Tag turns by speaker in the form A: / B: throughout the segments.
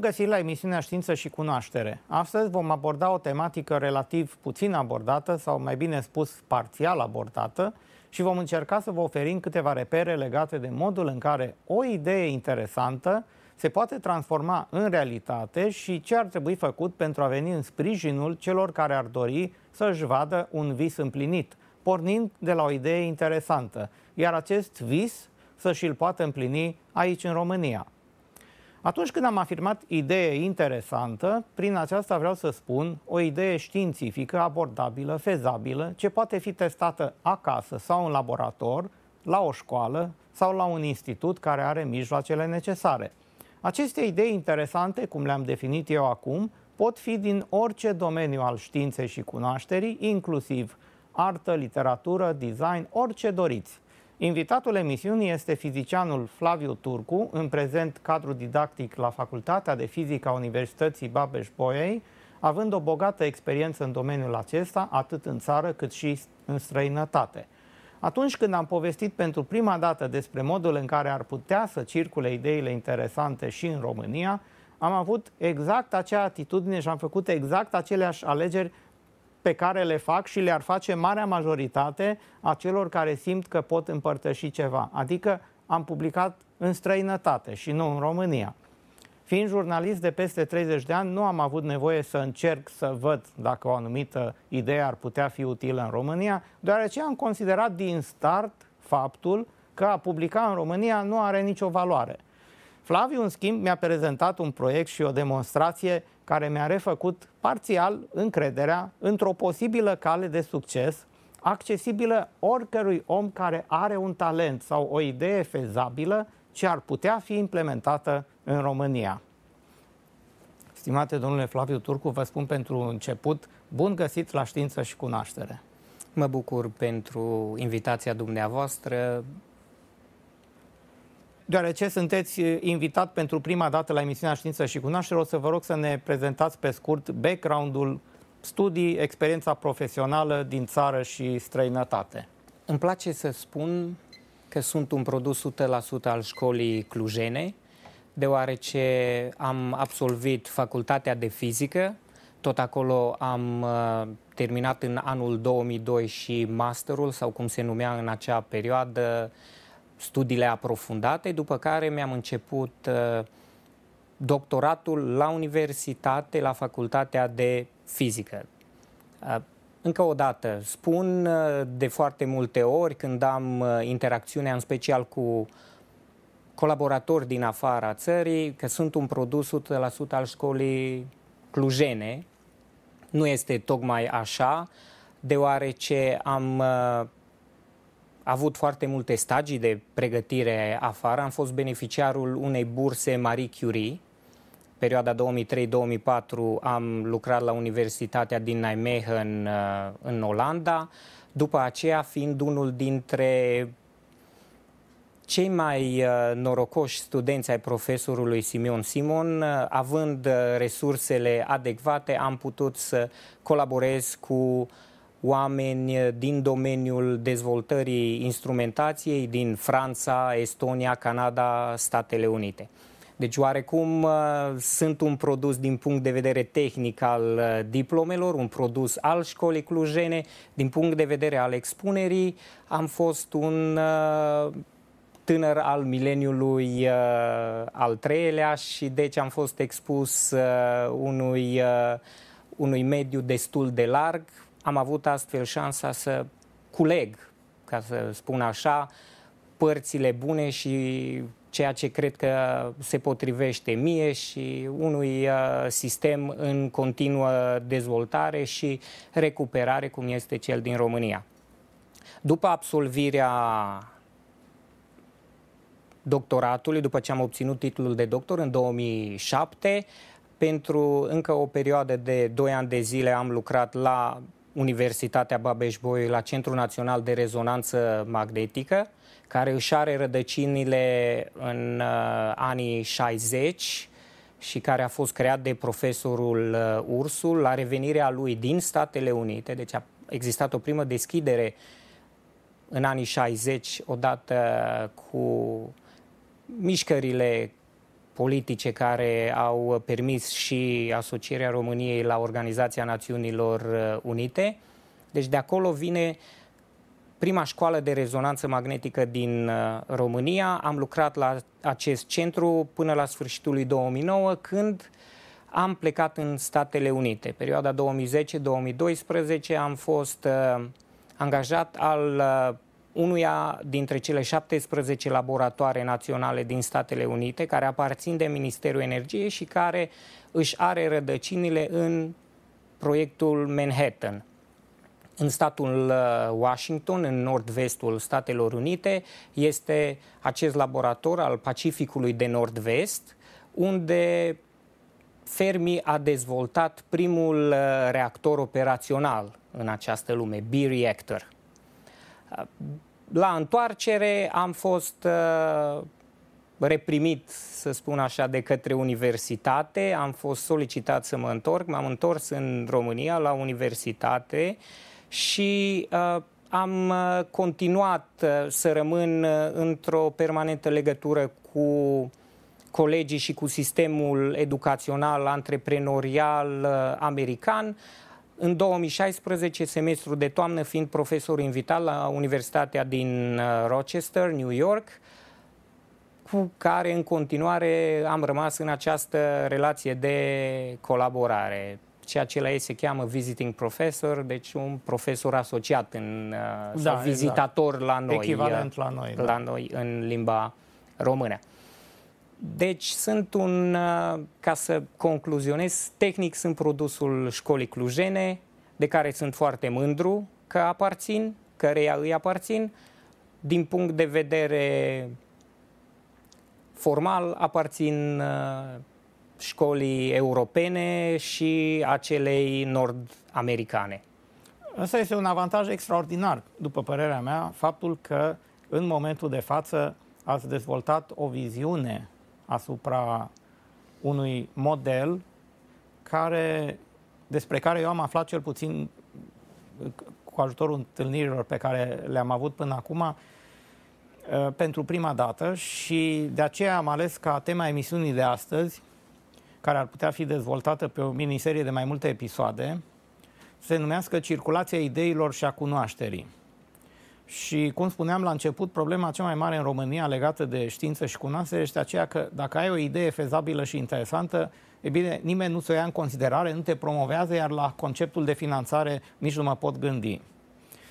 A: găsit la emisiunea Știință și Cunoaștere. Astăzi vom aborda o tematică relativ puțin abordată, sau mai bine spus, parțial abordată, și vom încerca să vă oferim câteva repere legate de modul în care o idee interesantă se poate transforma în realitate și ce ar trebui făcut pentru a veni în sprijinul celor care ar dori să-și vadă un vis împlinit, pornind de la o idee interesantă, iar acest vis să și îl poată împlini aici în România. Atunci când am afirmat idee interesantă, prin aceasta vreau să spun o idee științifică, abordabilă, fezabilă, ce poate fi testată acasă sau în laborator, la o școală sau la un institut care are mijloacele necesare. Aceste idei interesante, cum le-am definit eu acum, pot fi din orice domeniu al științei și cunoașterii, inclusiv artă, literatură, design, orice doriți. Invitatul emisiunii este fizicianul Flaviu Turcu, în prezent cadru didactic la Facultatea de Fizică a Universității Babeș-Bolyai, având o bogată experiență în domeniul acesta, atât în țară cât și în străinătate. Atunci când am povestit pentru prima dată despre modul în care ar putea să circule ideile interesante și în România, am avut exact acea atitudine și am făcut exact aceleași alegeri pe care le fac și le-ar face marea majoritate a celor care simt că pot împărtăși ceva. Adică am publicat în străinătate și nu în România. Fiind jurnalist de peste 30 de ani, nu am avut nevoie să încerc să văd dacă o anumită idee ar putea fi utilă în România, deoarece am considerat din start faptul că a publica în România nu are nicio valoare. Flaviu, în schimb, mi-a prezentat un proiect și o demonstrație care mi-a refăcut parțial încrederea într-o posibilă cale de succes accesibilă oricărui om care are un talent sau o idee fezabilă ce ar putea fi implementată în România. Stimate domnule Flaviu Turcu, vă spun pentru început, bun găsit la știință și cunoaștere. Mă bucur pentru invitația dumneavoastră. Deoarece sunteți eh, invitat pentru prima dată la emisiunea Știință și Cunoaștere, o să vă rog să ne prezentați pe scurt background-ul, studii, experiența profesională din țară și străinătate. Îmi place să spun că sunt un produs 100% al școlii clujene, deoarece
B: am absolvit facultatea de fizică, tot acolo am uh, terminat în anul 2002 și masterul, sau cum se numea în acea perioadă, uh, studiile aprofundate, după care mi-am început uh, doctoratul la universitate, la facultatea de fizică. Uh, încă o dată, spun uh, de foarte multe ori când am interacțiunea în special cu colaboratori din afara țării că sunt un produs 100% al școlii clujene. Nu este tocmai așa, deoarece am avut foarte multe stagii de pregătire afară. Am fost beneficiarul unei burse Marie Curie. Perioada 2003-2004 am lucrat la Universitatea din Nijmegen uh, în Olanda. După aceea, fiind unul dintre cei mai uh, norocoși studenți ai profesorului Simeon Simon, uh, având resursele adecvate, am putut să colaborez cu uh, oameni din domeniul dezvoltării instrumentației din Franța, Estonia, Canada, Statele Unite. Deci oarecum uh, sunt un produs din punct de vedere tehnic al uh, diplomelor, un produs al școlii clujene, din punct de vedere al expunerii am fost un uh, tânăr al mileniului al treilea și deci am fost expus unui unui mediu destul de larg, am avut astfel șansa să culeg, ca să spun așa, părțile bune și ceea ce cred că se potrivește mie și unui uh, sistem în continuă dezvoltare și recuperare, cum este cel din România. După absolvirea doctoratului, după ce am obținut titlul de doctor în 2007, pentru încă o perioadă de 2 ani de zile am lucrat la Universitatea babeș la Centrul Național de Rezonanță Magnetică, care își are rădăcinile în uh, anii 60 și care a fost creat de profesorul uh, Ursul la revenirea lui din Statele Unite. Deci a existat o primă deschidere în anii 60 odată cu mișcările politice care au permis și asocierea României la Organizația Națiunilor uh, Unite. Deci de acolo vine prima școală de rezonanță magnetică din uh, România. Am lucrat la acest centru până la sfârșitul lui 2009, când am plecat în Statele Unite. Perioada 2010-2012 am fost uh, angajat al unuia dintre cele 17 laboratoare naționale din Statele Unite, care aparțin de Ministerul Energiei și care își are rădăcinile în proiectul Manhattan. În statul uh, Washington, în nord-vestul Statelor Unite, este acest laborator al Pacificului de Nord-Vest, unde Fermi a dezvoltat primul uh, reactor operațional în această lume, B-Reactor. La întoarcere am fost uh, reprimit, să spun așa, de către universitate. Am fost solicitat să mă întorc. M-am întors în România la universitate și uh, am uh, continuat să rămân într-o permanentă legătură cu colegii și cu sistemul educațional antreprenorial american în 2016, semestru de toamnă, fiind profesor invitat la Universitatea din uh, Rochester, New York, cu care în continuare am rămas în această relație de colaborare. Ceea ce la ei se cheamă visiting professor, deci un profesor asociat în, uh, da, sau exact. vizitator exact. la noi. Echivalent uh, la noi. Da. La da. noi în limba română. Deci sunt un, uh, ca să concluzionez, tehnic sunt produsul școlii clujene, de care sunt foarte mândru că aparțin, căreia îi aparțin. Din punct de vedere formal, aparțin uh, școlii europene și acelei nord-americane.
A: Asta este un avantaj extraordinar, după părerea mea, faptul că în momentul de față ați dezvoltat o viziune asupra unui model care, despre care eu am aflat cel puțin cu ajutorul întâlnirilor pe care le-am avut până acum uh, pentru prima dată și de aceea am ales ca tema emisiunii de astăzi, care ar putea fi dezvoltată pe o miniserie de mai multe episoade, se numească Circulația ideilor și a cunoașterii. Și, cum spuneam la început, problema cea mai mare în România legată de știință și cunoaștere este aceea că dacă ai o idee fezabilă și interesantă, e bine, nimeni nu se o ia în considerare, nu te promovează, iar la conceptul de finanțare nici nu mă pot gândi.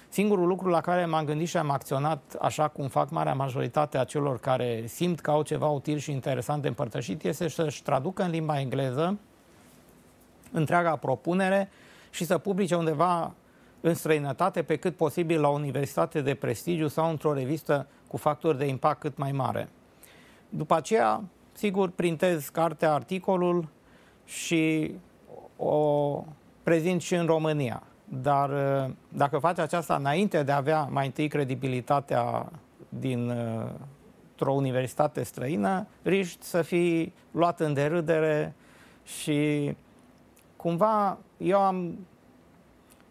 A: Singurul lucru la care m-am gândit și am acționat așa cum fac marea majoritate a celor care simt că au ceva util și interesant de împărtășit este să-și traducă în limba engleză întreaga propunere și să publice undeva în străinătate pe cât posibil la universitate de prestigiu sau într-o revistă cu factori de impact cât mai mare. După aceea, sigur, printez cartea, articolul și o prezint și în România. Dar uh, dacă faci aceasta înainte de a avea mai întâi credibilitatea din uh, o universitate străină, riști să fii luat în derâdere și cumva eu am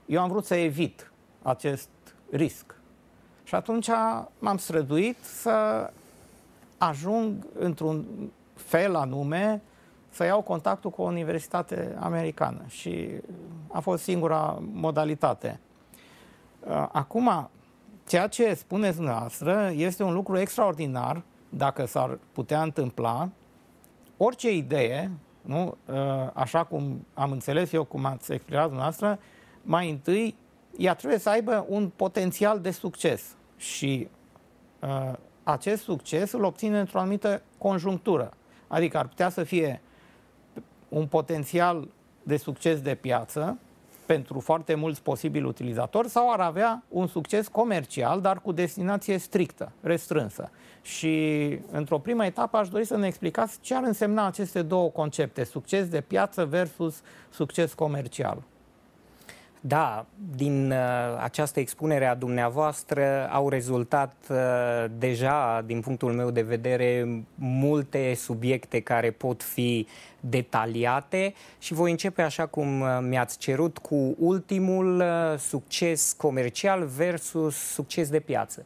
A: eu am vrut să evit acest risc. Și atunci m-am străduit să ajung într-un fel anume să iau contactul cu o universitate americană și a fost singura modalitate. Uh, acum, ceea ce spuneți dumneavoastră este un lucru extraordinar dacă s-ar putea întâmpla. Orice idee, nu? Uh, așa cum am înțeles eu, cum ați explicat dumneavoastră, mai întâi, ea trebuie să aibă un potențial de succes și uh, acest succes îl obține într-o anumită conjunctură. Adică ar putea să fie un potențial de succes de piață pentru foarte mulți posibili utilizatori sau ar avea un succes comercial, dar cu destinație strictă, restrânsă. Și într-o primă etapă aș dori să ne explicați ce ar însemna aceste două concepte, succes de piață versus succes comercial.
B: Da, din uh, această expunere a dumneavoastră au rezultat uh, deja, din punctul meu de vedere, multe subiecte care pot fi detaliate și voi începe așa cum uh, mi-ați cerut cu ultimul uh, succes comercial versus succes de piață.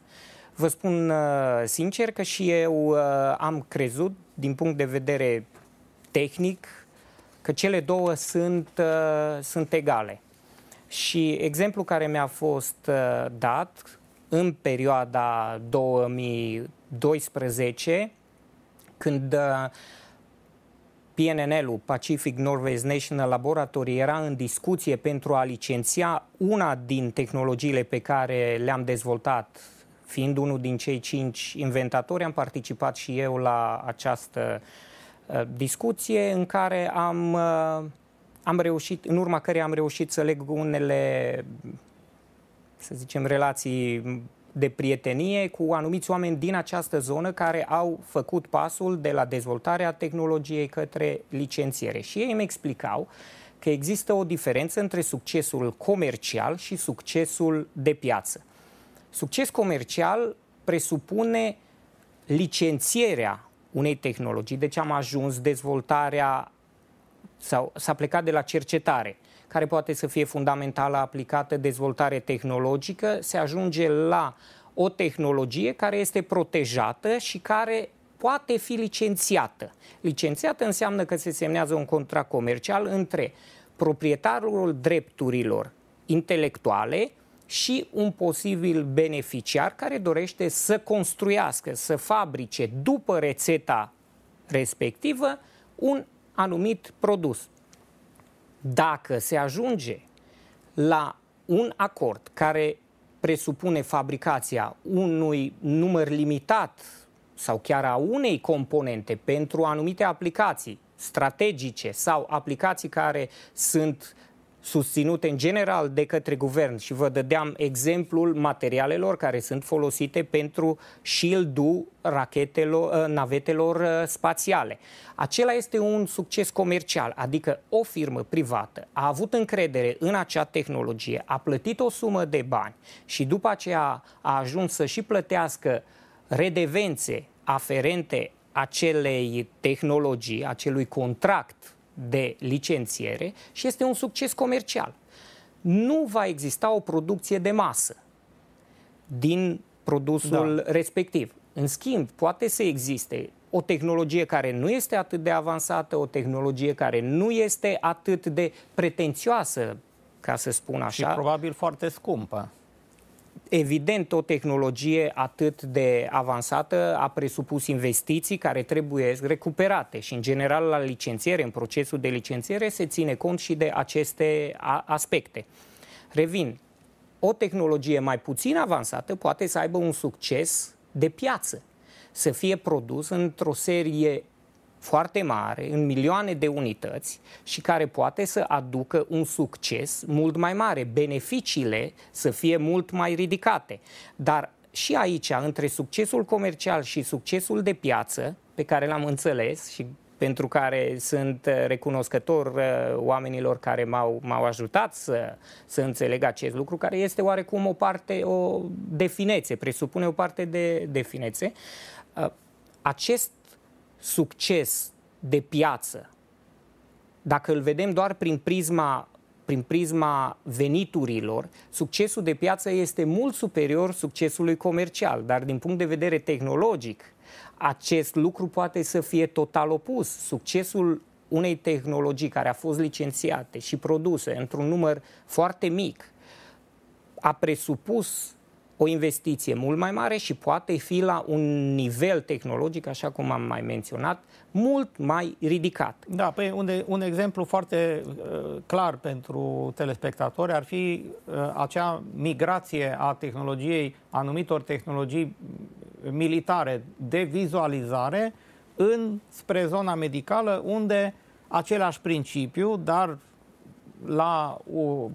B: Vă spun uh, sincer că și eu uh, am crezut, din punct de vedere tehnic, că cele două sunt, uh, sunt egale. Și exemplu care mi-a fost uh, dat în perioada 2012, când uh, PNNL-ul, Pacific Northwest National Laboratory, era în discuție pentru a licenția una din tehnologiile pe care le-am dezvoltat fiind unul din cei cinci inventatori, am participat și eu la această uh, discuție în care am uh, am reușit, în urma care am reușit să leg unele, să zicem, relații de prietenie cu anumiți oameni din această zonă care au făcut pasul de la dezvoltarea tehnologiei către licențiere. Și ei îmi explicau că există o diferență între succesul comercial și succesul de piață. Succes comercial presupune licențierea unei tehnologii, deci am ajuns dezvoltarea sau s-a plecat de la cercetare, care poate să fie fundamentală aplicată dezvoltare tehnologică, se ajunge la o tehnologie care este protejată și care poate fi licențiată. Licențiată înseamnă că se semnează un contract comercial între proprietarul drepturilor intelectuale și un posibil beneficiar care dorește să construiască, să fabrice după rețeta respectivă un anumit produs. Dacă se ajunge la un acord care presupune fabricația unui număr limitat sau chiar a unei componente pentru anumite aplicații strategice sau aplicații care sunt susținute în general de către guvern și vă dădeam exemplul materialelor care sunt folosite pentru shieldul rachetelor, uh, navetelor uh, spațiale. Acela este un succes comercial, adică o firmă privată a avut încredere în acea tehnologie, a plătit o sumă de bani și după aceea a ajuns să și plătească redevențe aferente acelei tehnologii, acelui contract de licențiere și este un succes comercial. Nu va exista o producție de masă din produsul da. respectiv. În schimb, poate să existe o tehnologie care nu este atât de avansată, o tehnologie care nu este atât de pretențioasă, ca să spun așa. Și probabil foarte scumpă. Evident, o tehnologie atât de avansată a presupus investiții care trebuie recuperate și, în general, la licențiere, în procesul de licențiere, se ține cont și de aceste aspecte. Revin, o tehnologie mai puțin avansată poate să aibă un succes de piață, să fie produs într-o serie foarte mare, în milioane de unități și care poate să aducă un succes mult mai mare, beneficiile să fie mult mai ridicate. Dar și aici, între succesul comercial și succesul de piață, pe care l-am înțeles și pentru care sunt uh, recunoscător uh, oamenilor care m-au, m-au ajutat să, să înțeleg acest lucru, care este oarecum o parte, o definețe, presupune o parte de definețe. Uh, acest succes de piață, dacă îl vedem doar prin prisma, prin prisma veniturilor, succesul de piață este mult superior succesului comercial, dar din punct de vedere tehnologic, acest lucru poate să fie total opus. Succesul unei tehnologii care a fost licențiate și produse într-un număr foarte mic a presupus o investiție mult mai mare și poate fi la un nivel tehnologic, așa cum am mai menționat, mult mai ridicat.
A: Da, păi unde, un exemplu foarte uh, clar pentru telespectatori ar fi uh, acea migrație a tehnologiei, anumitor tehnologii mm, militare de vizualizare în spre zona medicală, unde același principiu, dar la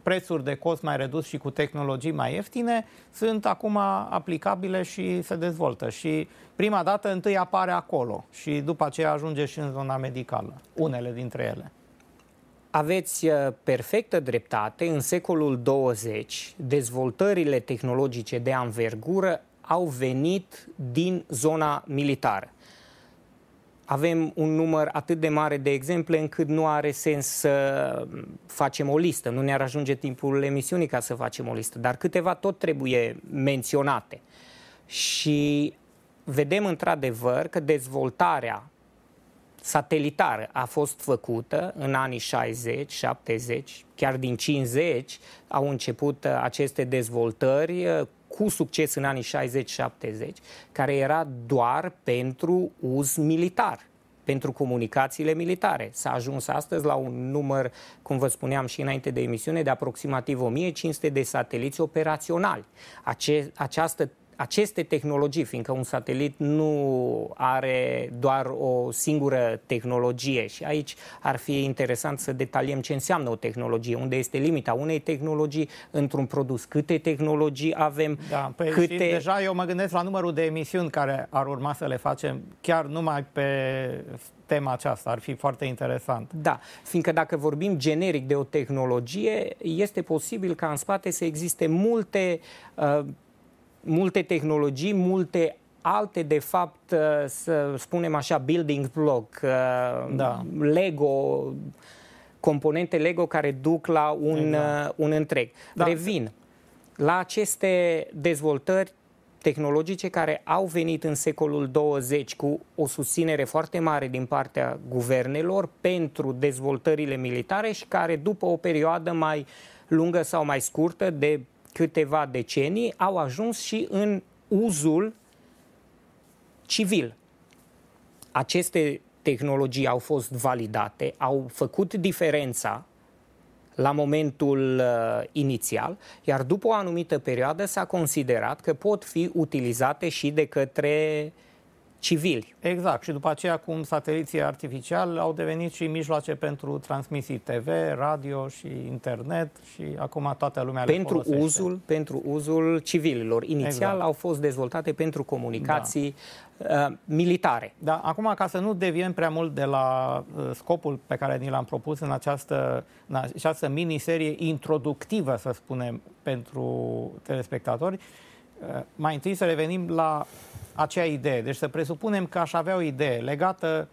A: prețuri de cost mai redus și cu tehnologii mai ieftine, sunt acum aplicabile și se dezvoltă. Și prima dată întâi apare acolo și după aceea ajunge și în zona medicală, unele dintre ele.
B: Aveți uh, perfectă dreptate, în secolul 20 dezvoltările tehnologice de anvergură au venit din zona militară avem un număr atât de mare de exemple încât nu are sens să facem o listă. Nu ne-ar ajunge timpul emisiunii ca să facem o listă, dar câteva tot trebuie menționate. Și vedem într-adevăr că dezvoltarea satelitară a fost făcută în anii 60, 70, chiar din 50 au început uh, aceste dezvoltări uh, cu succes în anii 60-70, care era doar pentru uz militar pentru comunicațiile militare. S-a ajuns astăzi la un număr, cum vă spuneam și înainte de emisiune, de aproximativ 1500 de sateliți operaționali. Ace- această aceste tehnologii, fiindcă un satelit nu are doar o singură tehnologie și aici ar fi interesant să detaliem ce înseamnă o tehnologie, unde este limita unei tehnologii într-un produs, câte tehnologii avem, da, păi câte... Și deja
A: eu mă gândesc la numărul de emisiuni care ar urma să le facem chiar numai pe tema aceasta. Ar fi foarte interesant. Da, fiindcă dacă vorbim generic de o tehnologie, este posibil ca în spate
B: să existe multe uh, multe tehnologii, multe alte, de fapt, uh, să spunem așa, building block, uh, da. Lego, componente Lego care duc la un, da. un întreg. Da. Revin la aceste dezvoltări tehnologice care au venit în secolul 20 cu o susținere foarte mare din partea guvernelor pentru dezvoltările militare și care după o perioadă mai lungă sau mai scurtă de câteva decenii au ajuns și în uzul civil. Aceste tehnologii au fost validate, au făcut diferența la momentul uh, inițial, iar după o anumită perioadă s-a considerat că pot fi utilizate și de către
A: uh, civili. Exact. Și după aceea, cum sateliții artificiali au devenit și mijloace pentru transmisii TV, radio și internet și acum toată lumea pentru le folosește. uzul
B: Pentru uzul civililor. Inițial exact.
A: au fost dezvoltate pentru comunicații da. uh, militare. Da. Acum, ca să nu deviem prea mult de la uh, scopul pe care ni l-am propus în această, în această miniserie introductivă, să spunem, pentru telespectatori, uh, mai întâi să revenim la acea idee. Deci să presupunem că aș avea o idee legată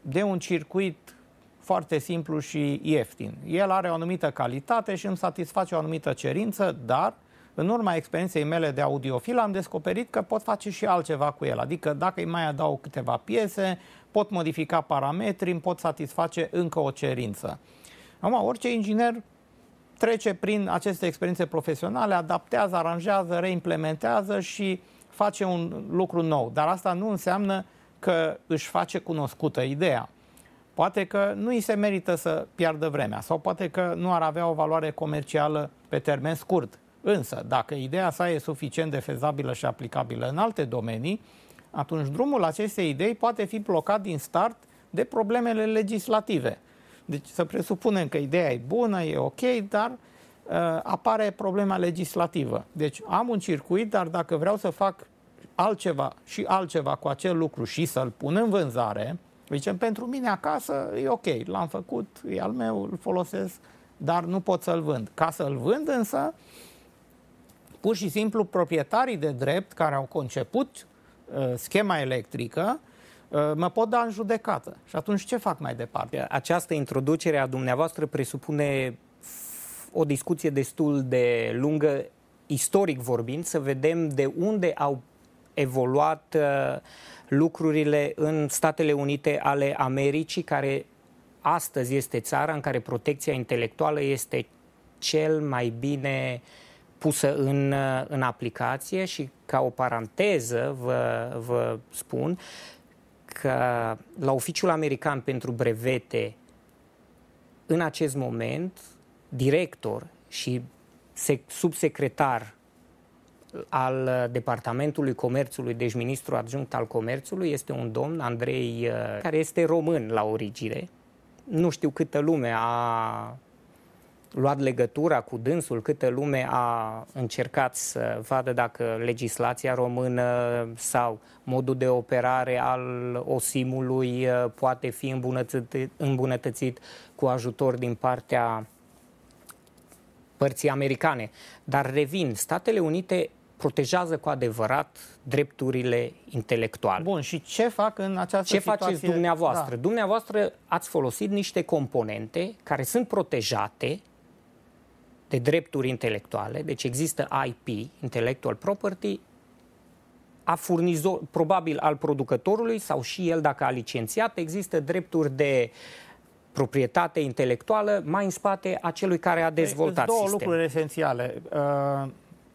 A: de un circuit foarte simplu și ieftin. El are o anumită calitate și îmi satisface o anumită cerință, dar în urma experienței mele de audiofil am descoperit că pot face și altceva cu el. Adică dacă îi mai adau câteva piese, pot modifica parametri, îmi pot satisface încă o cerință. Acum, orice inginer trece prin aceste experiențe profesionale, adaptează, aranjează, reimplementează și uh, face un lucru nou, dar asta nu înseamnă că își face cunoscută ideea. Poate că nu îi se merită să piardă vremea sau poate că nu ar avea o valoare comercială pe termen scurt. Însă, dacă ideea sa e suficient de fezabilă și aplicabilă în alte domenii, atunci drumul acestei idei poate fi blocat din start de problemele legislative. Deci să presupunem că ideea e bună, e ok, dar uh, Uh, apare problema legislativă. Deci am un circuit, dar dacă vreau să fac altceva și altceva cu acel lucru și să-l pun în vânzare, zicem, pentru mine acasă e ok, l-am făcut, e al meu, îl folosesc, dar nu pot să-l vând. Ca să-l vând însă, pur și simplu proprietarii de drept care au conceput uh, schema electrică uh, mă pot da în judecată. Și atunci ce fac mai departe? Această introducere a dumneavoastră presupune o discuție destul de
B: lungă, istoric vorbind, să vedem de unde au evoluat uh, lucrurile în Statele Unite ale Americii, care astăzi este țara în care protecția intelectuală este cel mai bine pusă în, uh, în aplicație și ca o paranteză vă, vă spun că la oficiul american pentru brevete în acest moment director și subsecretar uh, al uh, Departamentului Comerțului, deci ministru adjunct al Comerțului, este un domn, Andrei, uh, care este român la origine. Nu știu câtă lume a luat legătura cu dânsul, câtă lume a încercat să vadă dacă legislația română sau modul de operare al osimului poate fi îmbunătățit, îmbunătățit cu ajutor din partea părții americane. Dar revin, Statele Unite protejează cu adevărat drepturile intelectuale. Bun, și ce fac în această ce situație? Ce faceți dumneavoastră? Da. Dumneavoastră ați folosit niște componente care sunt protejate de drepturi intelectuale, deci există IP, Intellectual Property, a furnizor, probabil al producătorului sau și el dacă a licențiat, există drepturi de uh, proprietate intelectuală mai în spate a celui care a dezvoltat sistemul. două sistem. lucruri
A: esențiale. Uh,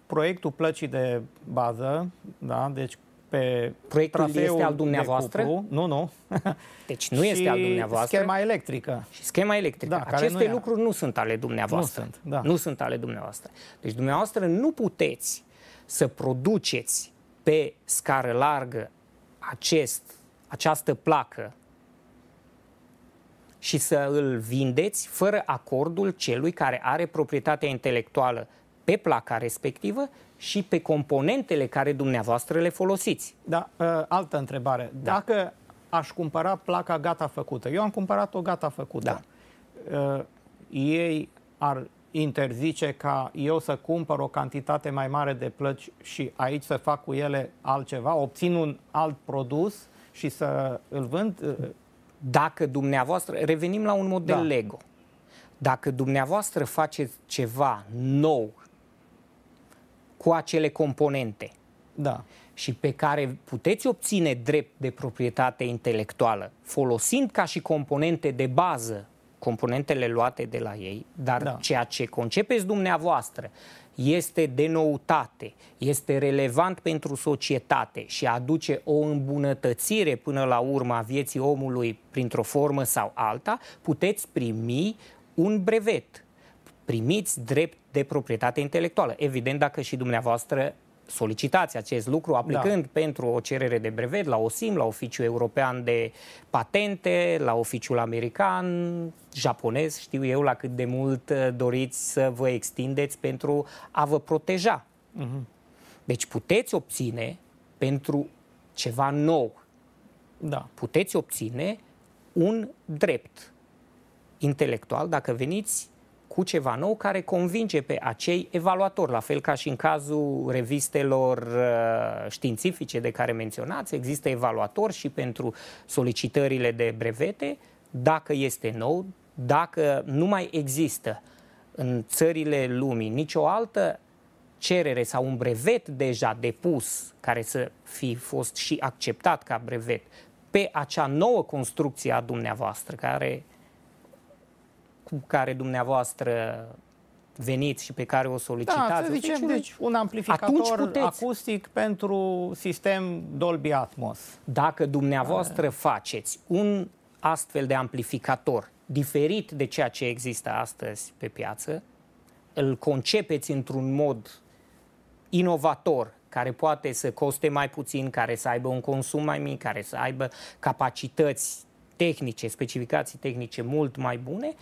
A: proiectul plăcii de bază, da, deci pe Proiectul este al dumneavoastră? Cupru. Nu, nu. Deci nu este al dumneavoastră. schema electrică.
B: Și schema electrică. Da, Aceste nu lucruri nu sunt ale dumneavoastră. Nu sunt, da. nu sunt ale dumneavoastră. Deci dumneavoastră nu puteți să produceți pe scară largă acest, această placă și să îl vindeți fără acordul celui care are proprietatea intelectuală pe placa respectivă și pe componentele care dumneavoastră le folosiți. Da, uh,
A: altă întrebare. Da. Dacă aș cumpăra placa gata făcută, eu am cumpărat-o gata făcută, da. Uh, ei ar interzice ca eu să cumpăr o cantitate mai mare de plăci și aici să fac cu ele altceva, obțin un alt produs și să îl vând? Uh, dacă dumneavoastră, revenim la
B: un model da. Lego, dacă dumneavoastră faceți ceva nou cu acele componente da. și pe care puteți obține drept de proprietate intelectuală, folosind ca și componente de bază componentele luate de la ei, dar da. ceea ce concepeți dumneavoastră este de noutate, este relevant pentru societate și aduce o îmbunătățire până la a vieții omului printr-o formă sau alta, puteți primi un brevet. Primiți drept de proprietate intelectuală. Evident, dacă și dumneavoastră solicitați acest lucru aplicând da. pentru o cerere de brevet la OSIM, la Oficiul European de Patente, la Oficiul American, japonez, știu eu la cât de mult uh, doriți să vă extindeți pentru a vă proteja. Mm-hmm. Deci puteți obține pentru ceva nou. Da. Puteți obține un drept intelectual dacă veniți cu ceva nou care convinge pe acei evaluatori, la fel ca și în cazul revistelor uh, științifice de care menționați, există evaluatori și pentru solicitările de brevete, dacă este nou, dacă nu mai există în țările lumii nicio altă cerere sau un brevet deja depus care să fi fost și acceptat ca brevet pe acea nouă construcție a dumneavoastră care cu care dumneavoastră veniți și pe care o solicitați. Da, să zicem, deci un amplificator acustic pentru sistem Dolby Atmos. Dacă dumneavoastră faceți un astfel de amplificator diferit de ceea ce există astăzi pe piață, îl concepeți într-un mod inovator, care poate să coste mai puțin, care să aibă un consum mai mic, care să aibă capacități tehnice, specificații tehnice mult mai bune,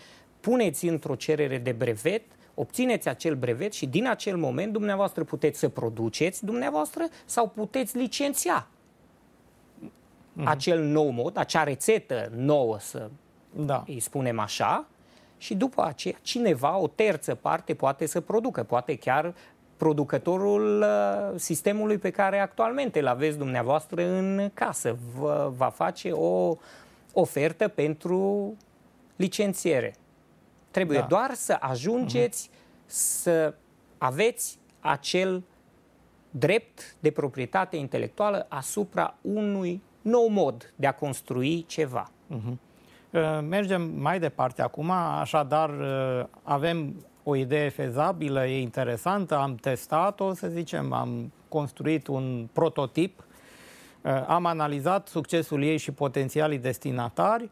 B: puneți într-o cerere de brevet, obțineți acel brevet și din acel moment dumneavoastră puteți să produceți dumneavoastră sau puteți licenția mm-hmm. acel nou mod, acea rețetă nouă, să da. îi spunem așa, și după aceea cineva, o terță parte, poate să producă, poate chiar producătorul uh, sistemului pe care actualmente îl aveți dumneavoastră în casă. Vă, va face o ofertă pentru licențiere. Trebuie da. doar să ajungeți mm-hmm. să aveți acel drept de proprietate intelectuală asupra
A: unui nou mod de a construi ceva. Mm-hmm. Mergem mai departe acum, așadar uh, avem o idee fezabilă, e interesantă, am testat-o, să zicem, am construit un prototip, uh, am analizat succesul ei și potențialii destinatari,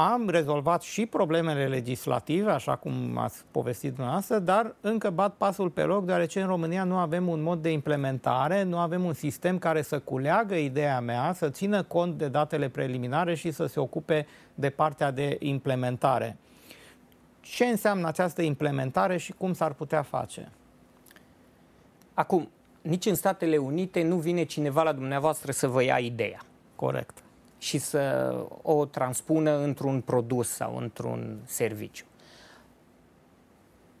A: am rezolvat și problemele legislative, așa cum ați povestit dumneavoastră, dar încă bat pasul pe loc, deoarece în România nu avem un mod de implementare, nu avem un sistem care să culeagă ideea mea, să țină cont de datele preliminare și să se ocupe de partea de implementare. Ce înseamnă această implementare și cum s-ar putea face?
B: Acum, nici în Statele Unite nu vine cineva la dumneavoastră să vă ia ideea. Corect și să o transpună într-un produs sau într-un serviciu.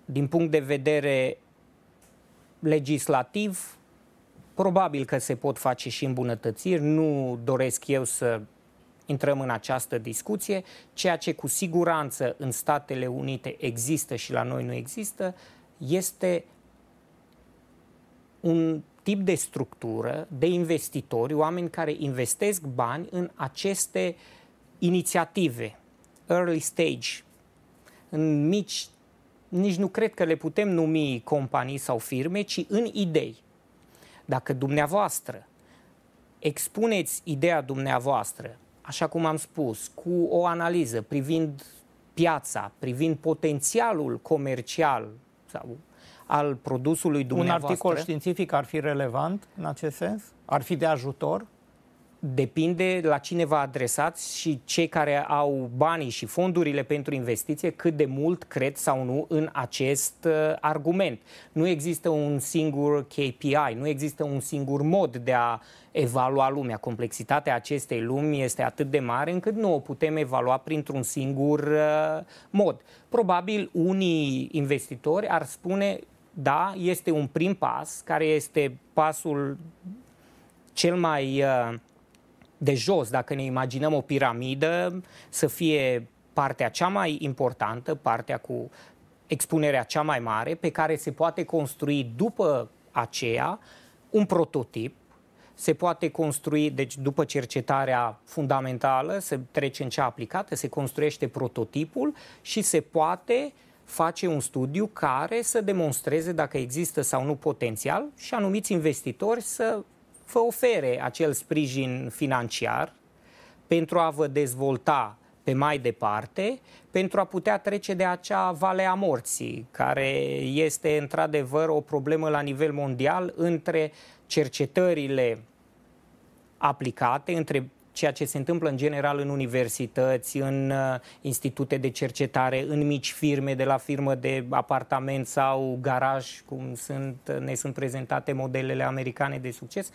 B: Din punct de vedere legislativ, probabil că se pot face și îmbunătățiri, nu doresc eu să intrăm în această discuție, ceea ce cu siguranță în Statele Unite există și la noi nu există, este un tip de structură, de investitori, oameni care investesc bani în aceste inițiative, early stage, în mici, nici nu cred că le putem numi companii sau firme, ci în idei. Dacă dumneavoastră expuneți ideea dumneavoastră, așa cum am spus, cu o analiză privind piața, privind potențialul comercial sau al produsului dumneavoastră... Un articol
A: științific ar fi relevant în acest sens? Ar fi de ajutor?
B: Depinde la cine vă adresați și cei care au banii și fondurile pentru investiție, cât de mult cred sau nu în acest uh, argument. Nu există un singur KPI, nu există un singur mod de a evalua lumea. Complexitatea acestei lumi este atât de mare încât nu o putem evalua printr-un singur uh, mod. Probabil unii investitori ar spune da, este un prim pas, care este pasul cel mai uh, de jos, dacă ne imaginăm o piramidă, să fie partea cea mai importantă, partea cu expunerea cea mai mare, pe care se poate construi după aceea un prototip, se poate construi, deci după cercetarea fundamentală, se trece în cea aplicată, se construiește prototipul și se poate uh, face un studiu care să demonstreze dacă există sau nu potențial și anumiți investitori să vă ofere acel sprijin financiar pentru a vă dezvolta pe mai departe, pentru a putea trece de acea vale a morții, care este într-adevăr o problemă la nivel mondial între cercetările aplicate, între ceea ce se întâmplă în general în universități, în uh, institute de cercetare, în mici firme, de la firmă de apartament sau garaj, cum sunt, uh, ne sunt prezentate modelele americane de succes,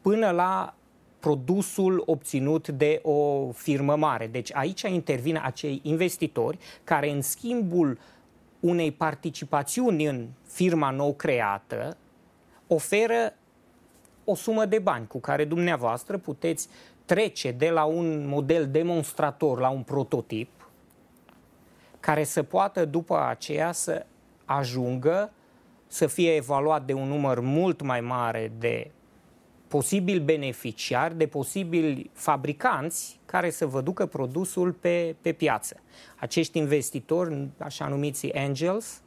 B: până la produsul obținut de o firmă mare. Deci aici intervin acei investitori care în schimbul unei participațiuni în firma nou creată oferă o sumă de bani cu care dumneavoastră puteți trece de la un model demonstrator la un prototip care să poată după aceea să ajungă să fie evaluat de un număr mult mai mare de posibil beneficiari, de posibili fabricanți care să vă ducă produsul pe, pe piață. Acești investitori, așa numiți angels,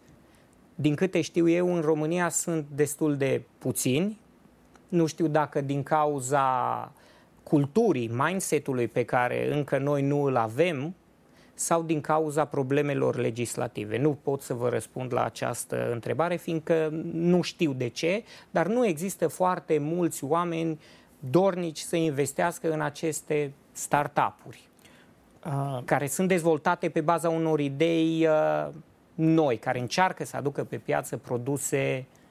B: din câte știu eu, în România sunt destul de puțini. Nu știu dacă din cauza culturii, mindset-ului pe care încă noi nu îl avem sau din cauza problemelor legislative? Nu pot să vă răspund la această întrebare, fiindcă nu știu de ce, dar nu există foarte mulți oameni dornici să investească în aceste startup-uri uh. care sunt dezvoltate pe baza unor idei uh, noi, care încearcă să aducă pe piață produse uh,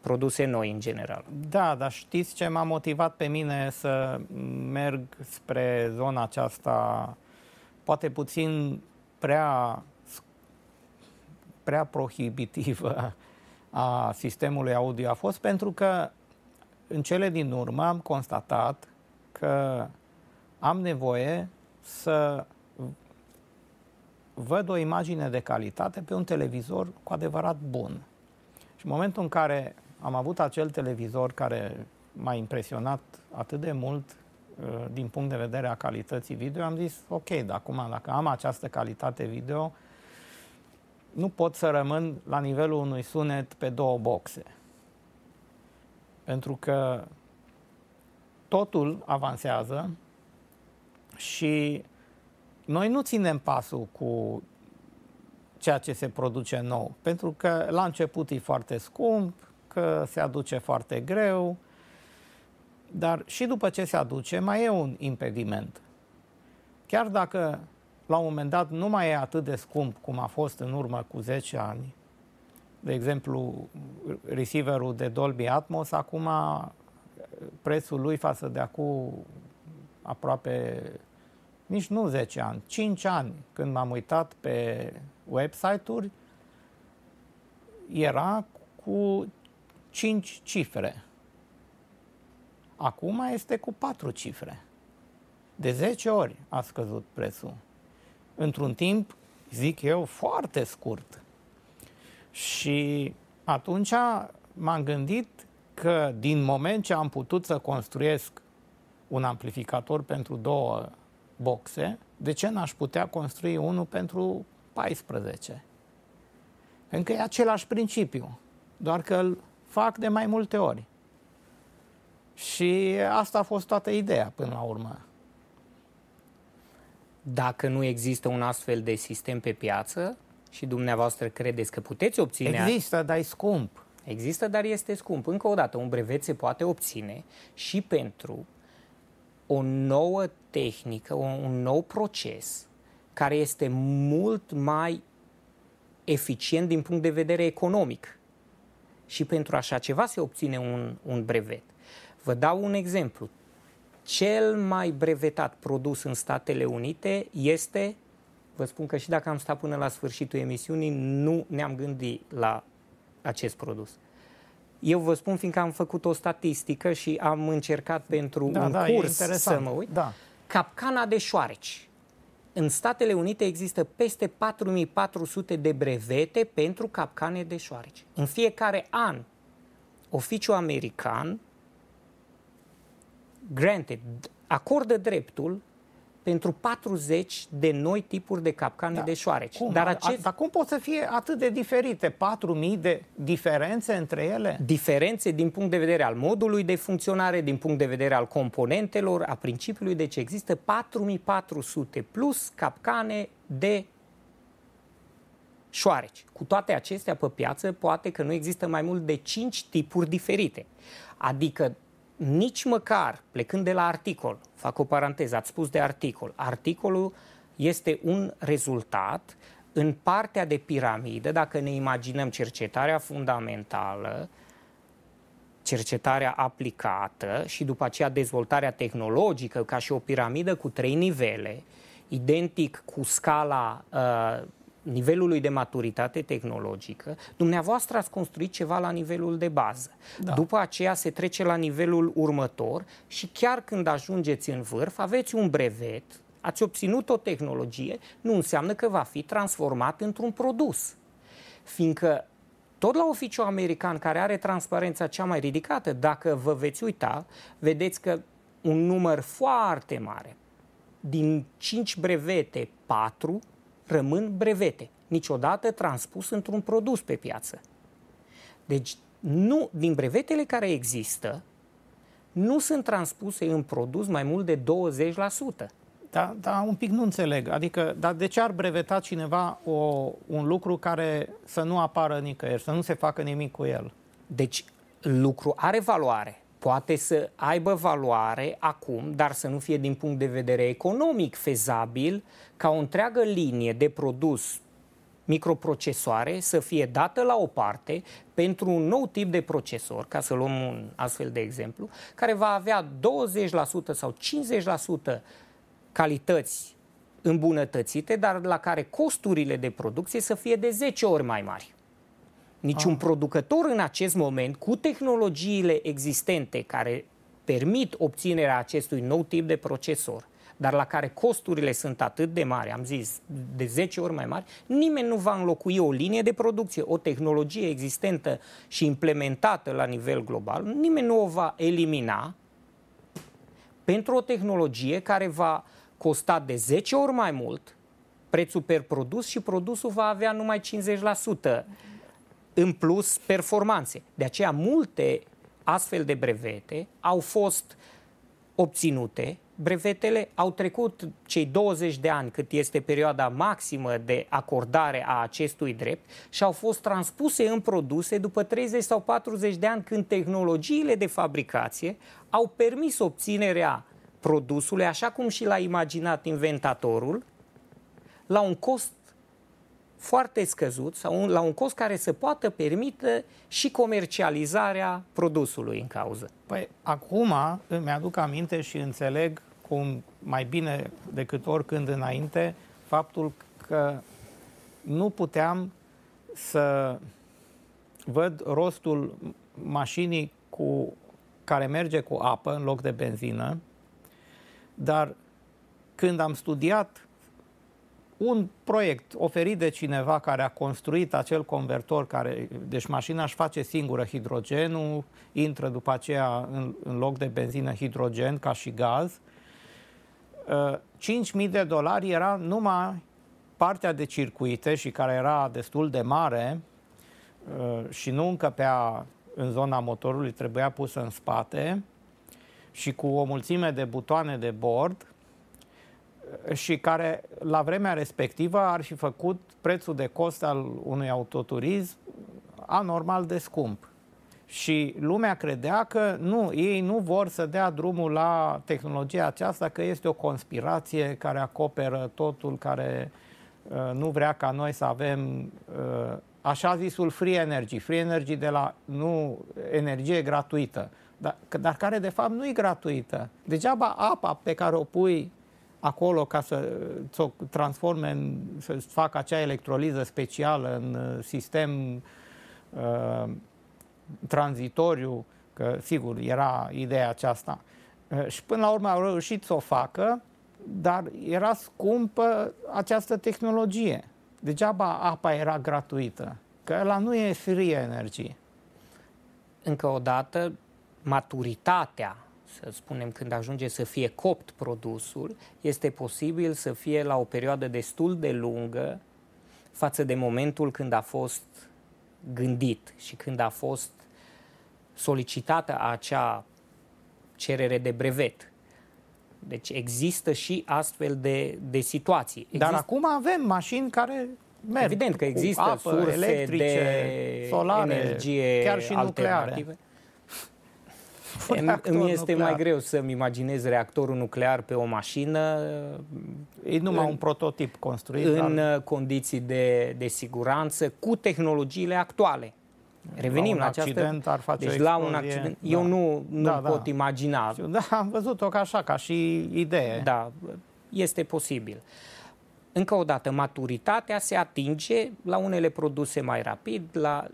B: produse noi în general.
A: Da, dar știți ce m-a motivat pe mine să merg spre zona aceasta poate puțin prea prea prohibitivă a sistemului audio a fost pentru că în cele din urmă am constatat că am nevoie să văd o imagine de calitate pe un televizor cu adevărat bun. Și în momentul în care am avut acel televizor care m-a impresionat atât de mult uh, din punct de vedere a calității video, am zis, ok, dar acum dacă am această calitate video, nu pot să rămân la nivelul unui sunet pe două boxe. Pentru că totul avansează și noi nu ținem pasul cu ceea ce se produce nou, pentru că la început e foarte scump, că se aduce foarte greu, dar și după ce se aduce mai e un impediment. Chiar dacă la un moment dat nu mai e atât de scump cum a fost în urmă cu 10 ani, de exemplu, receiverul de Dolby Atmos, acum prețul lui față de acum aproape nici nu 10 ani, 5 ani, când m-am uitat pe website-uri, era cu 5 cifre. Acum este cu 4 cifre. De 10 ori a scăzut prețul. Într-un timp, zic eu, foarte scurt. Și atunci m-am gândit că din moment ce am putut să construiesc un amplificator pentru două boxe, de ce n-aș putea construi unul pentru 14? Pentru că e același principiu, doar că îl fac de mai multe ori. Și asta a fost toată ideea până la urmă. Dacă nu există un astfel de sistem pe
B: piață și dumneavoastră credeți că puteți obține... Există,
A: dar e scump.
B: Există, dar este scump. Încă o dată, un brevet se poate obține și pentru o nouă tehnică, un nou proces care este mult mai eficient din punct de vedere economic și pentru așa ceva se obține un, un brevet. Vă dau un exemplu. Cel mai brevetat produs în Statele Unite este, vă spun că și dacă am stat până la sfârșitul emisiunii, nu ne-am gândit la acest produs. Eu vă spun fiindcă am făcut o statistică și am încercat pentru da, un da, curs să mă uit. Da. Capcana de șoareci în Statele Unite există peste 4400 de brevete pentru capcane de șoareci. În fiecare an, oficiul american granted, acordă dreptul pentru 40 de noi tipuri de capcane da. de șoareci.
A: Cum? Dar, acest... dar cum pot să fie atât de diferite? 4.000 de diferențe între ele?
B: Diferențe din punct de vedere al modului de funcționare, din punct de vedere al componentelor, a principiului. Deci există 4.400 plus capcane de șoareci. Cu toate acestea, pe piață, poate că nu există mai mult de 5 tipuri diferite. Adică nici măcar, plecând de la articol, fac o paranteză, ați spus de articol, articolul este un rezultat în partea de piramidă, dacă ne imaginăm cercetarea fundamentală, cercetarea aplicată și după aceea dezvoltarea tehnologică ca și o piramidă cu trei nivele, identic cu scala uh, nivelului de maturitate tehnologică, dumneavoastră ați construit ceva la nivelul de bază. Da. După aceea se trece la nivelul următor și chiar când ajungeți în vârf, aveți un brevet, ați obținut o tehnologie, nu înseamnă că va fi transformat într-un produs. Fiindcă tot la oficiu american care are transparența cea mai ridicată, dacă vă veți uita, vedeți că un număr foarte mare, din 5 brevete, 4 rămân brevete, niciodată transpus într-un produs pe piață. Deci, nu, din brevetele care există, nu sunt transpuse în produs mai mult de
A: 20%. Da, da, un pic nu înțeleg. Adică, dar de ce ar breveta cineva o, un lucru care să nu apară nicăieri, să nu se facă nimic cu el? Deci, lucru are valoare poate să aibă valoare acum, dar să
B: nu fie din punct de vedere economic fezabil, ca o întreagă linie de produs microprocesoare să fie dată la o parte pentru un nou tip de procesor, ca să luăm un astfel de exemplu, care va avea 20% sau 50% calități îmbunătățite, dar la care costurile de producție să fie de 10 ori mai mari. Niciun ah. producător în acest moment, cu tehnologiile existente care permit obținerea acestui nou tip de procesor, dar la care costurile sunt atât de mari, am zis, de 10 ori mai mari, nimeni nu va înlocui o linie de producție, o tehnologie existentă și implementată la nivel global, nimeni nu o va elimina pentru o tehnologie care va costa de 10 ori mai mult prețul per produs și produsul va avea numai 50% în plus performanțe. De aceea multe astfel de brevete au fost obținute, brevetele au trecut cei 20 de ani cât este perioada maximă de acordare a acestui drept și au fost transpuse în produse după 30 sau 40 de ani când tehnologiile de fabricație au permis obținerea produsului așa cum și l-a imaginat inventatorul la un cost foarte scăzut sau un, la un cost care să poată permite și comercializarea produsului în cauză.
A: Păi acum îmi aduc aminte și înțeleg cum mai bine decât oricând înainte faptul că nu puteam să văd rostul mașinii cu, care merge cu apă în loc de benzină, dar când am studiat un proiect oferit de cineva care a construit acel convertor, care, deci mașina își face singură hidrogenul, intră după aceea în, în loc de benzină hidrogen ca și gaz, 5.000 uh, de dolari era numai partea de circuite și care era destul de mare uh, și nu încăpea în zona motorului, trebuia pusă în spate și cu o mulțime de butoane de bord, și care la vremea respectivă ar fi făcut prețul de cost al unui autoturism anormal de scump. Și lumea credea că nu, ei nu vor să dea drumul la tehnologia aceasta, că este o conspirație care acoperă totul, care uh, nu vrea ca noi să avem uh, așa zisul free energy, free energy de la nu energie gratuită, dar, dar care de fapt nu e gratuită. Degeaba apa pe care o pui acolo ca să o transforme, în, să facă acea electroliză specială în uh, sistem uh, tranzitoriu, că sigur era ideea aceasta. Uh, și până la urmă au reușit să o facă, dar era scumpă această tehnologie. Degeaba apa era gratuită, că ăla nu e free energie.
B: Încă o dată, maturitatea să spunem, când ajunge să fie copt produsul, este posibil să fie la o perioadă destul de lungă față de momentul când a fost gândit și când a fost solicitată acea cerere de brevet. Deci există și astfel de, de situații. Există... Dar
A: acum avem mașini care merg. Evident că există apă, surse electrice, de solare, energie chiar și alternative. nucleare reactor Îmi este nuclear. mai
B: greu să-mi imaginez reactorul nuclear pe o mașină.
A: E numai în, un prototip construit. În dar...
B: condiții de, de siguranță, cu tehnologiile actuale.
A: Revenim la, un la accident, această... ar face deci la un accident, da. eu
B: nu, nu da, da. pot da. imagina. Da, am văzut-o ca așa, ca și idee. Da, este posibil. Încă o dată, maturitatea se atinge la unele produse mai rapid, la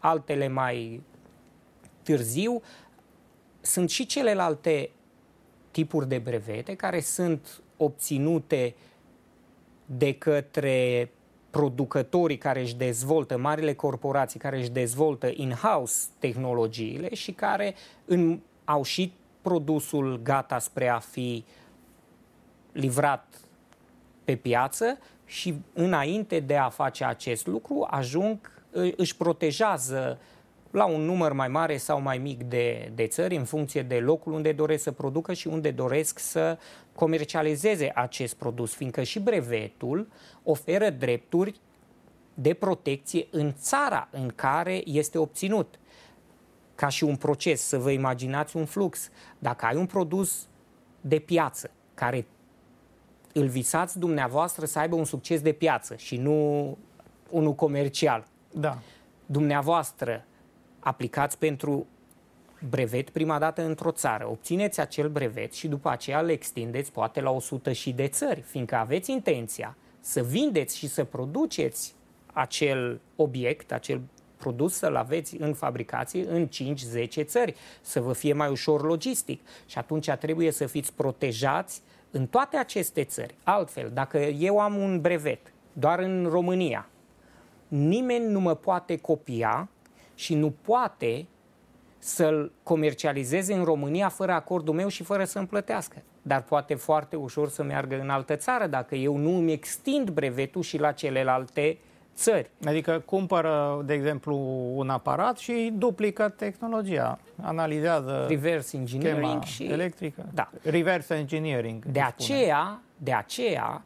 B: altele mai târziu, sunt și celelalte tipuri de brevete care sunt obținute de către producătorii care își dezvoltă, marile corporații care își dezvoltă in-house tehnologiile și care în, au și produsul gata spre a fi livrat pe piață și înainte de a face acest lucru ajung, își protejează uh, la un număr mai mare sau mai mic de, de țări, în funcție de locul unde doresc să producă și unde doresc să comercializeze acest produs, fiindcă și brevetul oferă drepturi de protecție în țara în care este obținut. Ca și un proces, să vă imaginați un flux. Dacă ai un produs de piață care îl visați dumneavoastră să aibă un succes de piață și nu unul comercial. Da. Dumneavoastră aplicați pentru brevet prima dată într-o țară, obțineți acel brevet și după aceea îl extindeți poate la 100 și de țări, fiindcă aveți intenția să vindeți și să produceți acel obiect, acel produs să-l aveți în fabricație în 5-10 țări, să vă fie mai ușor logistic. Și atunci trebuie să fiți protejați în toate aceste țări. Altfel, dacă eu am un brevet doar în România, nimeni nu mă poate copia și nu poate să-l comercializeze în România fără acordul meu și fără să-mi plătească. Dar poate foarte ușor să meargă în altă țară dacă eu nu îmi extind brevetul și la celelalte
A: țări. Adică cumpără, de exemplu, un aparat și duplică tehnologia. Analizează reverse engineering și electrică. Da. Reverse engineering.
B: De aceea, spune. de aceea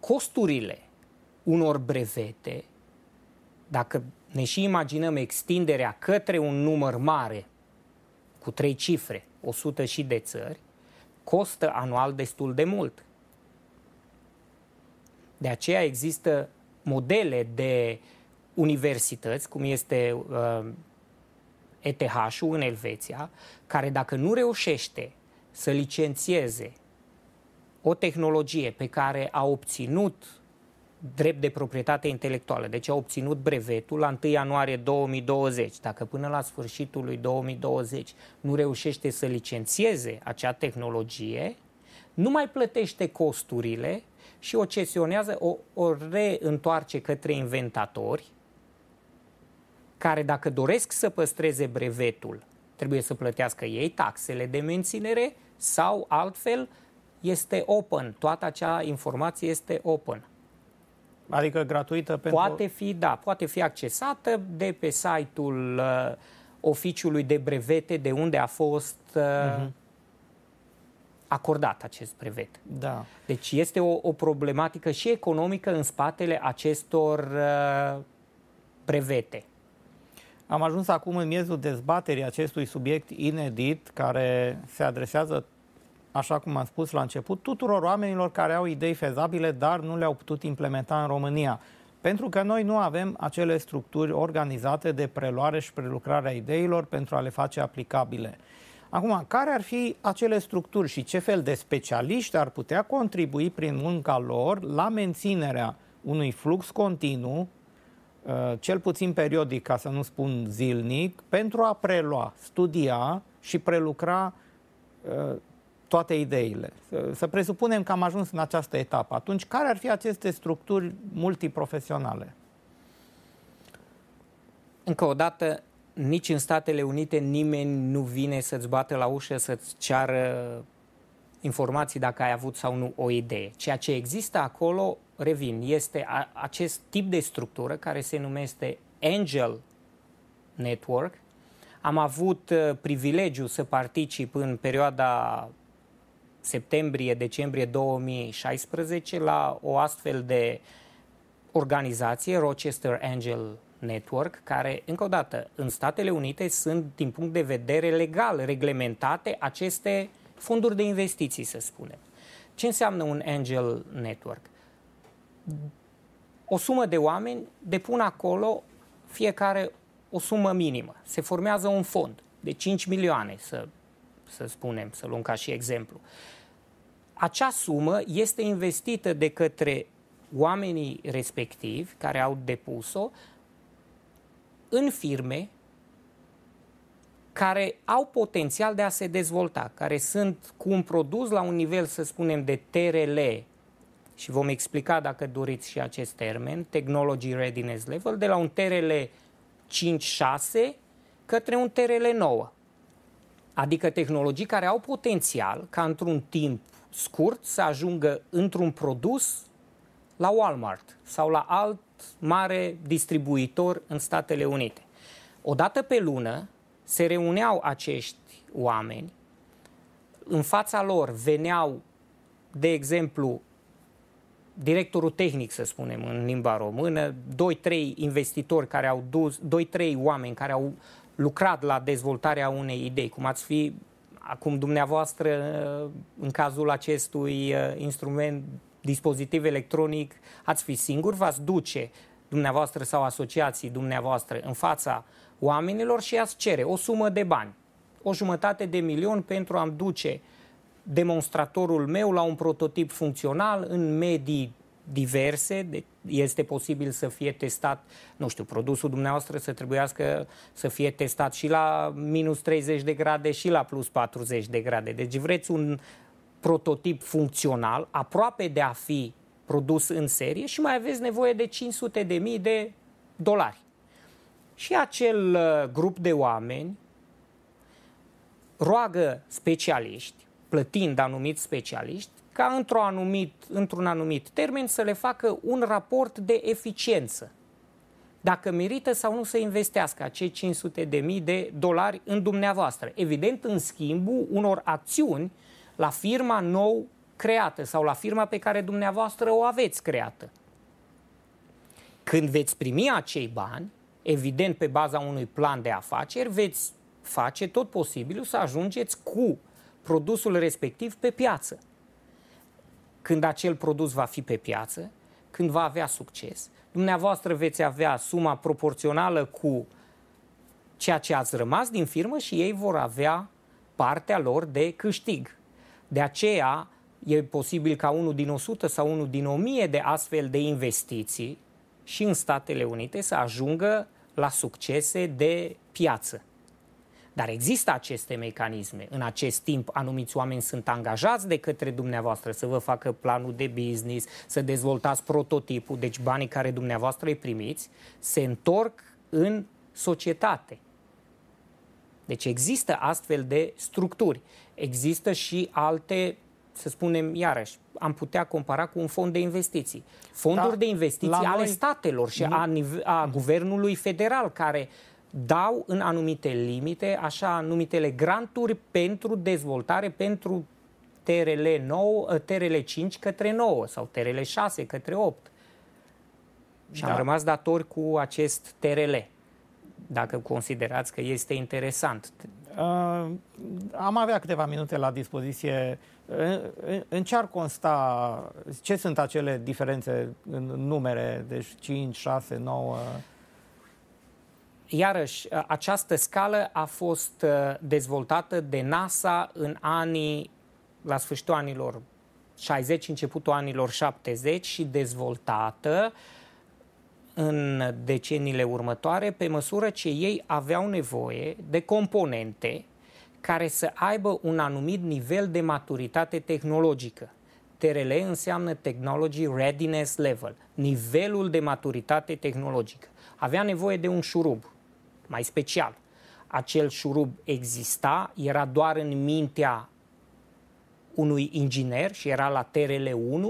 B: costurile unor brevete dacă ne și imaginăm extinderea către un număr mare, cu trei cifre, 100 și de țări, costă anual destul de mult. De aceea există modele de universități, cum este uh, ETH-ul în Elveția, care dacă nu reușește să licențieze o tehnologie pe care a obținut drept de proprietate intelectuală. Deci a obținut brevetul la 1 ianuarie 2020. Dacă până la sfârșitul lui 2020 nu reușește să licențieze acea tehnologie, nu mai plătește costurile și o cesionează, o, o reîntoarce către inventatori, care dacă doresc să păstreze brevetul, trebuie să plătească ei taxele de menținere sau altfel este open, toată acea informație este open. Adică gratuită pentru... Poate fi, da, poate fi accesată de pe site-ul uh, oficiului de brevete de unde a fost uh, uh-huh. acordat acest brevet. Da. Deci este o, o problematică și economică în spatele acestor
A: uh, brevete. Am ajuns acum în miezul dezbaterii acestui subiect inedit care se adresează așa cum am spus la început, tuturor oamenilor care au idei fezabile, dar nu le-au putut implementa în România. Pentru că noi nu avem acele structuri organizate de preluare și prelucrare a ideilor pentru a le face aplicabile. Acum, care ar fi acele structuri și ce fel de specialiști ar putea contribui prin munca lor la menținerea unui flux continuu, uh, cel puțin periodic, ca să nu spun zilnic, pentru a prelua, studia și prelucra uh, toate ideile. Să, presupunem că am ajuns în această etapă. Atunci, care ar fi aceste structuri multiprofesionale? Încă o dată, nici în Statele
B: Unite nimeni nu vine să-ți bată la ușă, să-ți ceară informații dacă ai avut sau nu o idee. Ceea ce există acolo, revin, este a, acest tip de structură care se numește Angel Network. Am avut uh, privilegiu să particip în perioada septembrie-decembrie 2016 la o astfel de organizație, Rochester Angel Network, care, încă o dată, în Statele Unite sunt, din punct de vedere legal, reglementate aceste fonduri de investiții, să spunem. Ce înseamnă un angel network? O sumă de oameni depun acolo fiecare o sumă minimă. Se formează un fond de 5 milioane, să să spunem, să luăm ca și exemplu. Acea sumă este investită de către oamenii respectivi care au depus-o în firme care au potențial de a se dezvolta, care sunt cu un produs la un nivel, să spunem, de TRL, și vom explica, dacă doriți, și acest termen, Technology Readiness Level, de la un TRL 5-6 către un TRL 9. Adică tehnologii care au potențial ca într-un timp scurt să ajungă într-un produs la Walmart sau la alt mare distribuitor în Statele Unite. Odată pe lună se reuneau acești oameni, în fața lor veneau, de exemplu, directorul tehnic, să spunem, în limba română, doi-trei investitori care au dus, doi-trei oameni care au lucrat la dezvoltarea unei idei, cum ați fi acum dumneavoastră în cazul acestui uh, instrument, dispozitiv electronic, ați fi singur, v-ați duce dumneavoastră sau asociații dumneavoastră în fața oamenilor și ați cere o sumă de bani, o jumătate de milion pentru a-mi duce demonstratorul meu la un prototip funcțional în medii diverse, de, este posibil să fie testat, nu știu, produsul dumneavoastră să trebuiască să fie testat și la minus 30 de grade și la plus 40 de grade. Deci vreți un prototip funcțional, aproape de a fi produs în serie și mai aveți nevoie de 500 de mii de dolari. Și acel uh, grup de oameni roagă specialiști, plătind anumiți specialiști, ca într-un anumit, într anumit termen să le facă un raport de eficiență. Dacă merită sau nu să investească acei 500 de mii de dolari în dumneavoastră. Evident, în schimbul unor acțiuni la firma nou creată sau la firma pe care dumneavoastră o aveți creată. Când veți primi acei bani, evident pe baza unui plan de afaceri, veți face tot posibilul să ajungeți cu produsul respectiv pe piață când acel produs va fi pe piață, când va avea succes. Dumneavoastră veți avea suma proporțională cu ceea ce ați rămas din firmă și ei vor avea partea lor de câștig. De aceea e posibil ca unul din 100 sau unul din 1000 de astfel de investiții și în Statele Unite să ajungă la succese de piață. Dar există aceste mecanisme. În acest timp, anumiți oameni sunt angajați de către dumneavoastră să vă facă planul de business, să dezvoltați prototipul, deci banii care dumneavoastră îi primiți se întorc în societate. Deci există astfel de structuri. Există și alte, să spunem iarăși, am putea compara cu un fond de investiții. Fonduri da, de investiții ale noi... statelor și a, nive- a guvernului federal care uh, dau în anumite limite, așa numitele granturi pentru dezvoltare, pentru TRL, 9, ă, TRL 5 către 9 sau TRL 6 către 8. Și da. am rămas datori cu acest TRL, dacă considerați că este interesant.
A: Uh, am avea câteva minute la dispoziție. În, ă, în ce ar consta, ce sunt acele diferențe în numere, deci 5, 6, 9? Iarăși, ă, această scală a fost
B: ă, dezvoltată de NASA în anii, la sfârșitul anilor 60, începutul anilor 70 și dezvoltată în deceniile următoare pe măsură ce ei aveau nevoie de componente care să aibă un anumit nivel de maturitate tehnologică. TRL înseamnă Technology Readiness Level, nivelul de maturitate tehnologică. Avea nevoie de un șurub, mai special. Acel șurub exista, era doar în mintea unui inginer și era la TRL1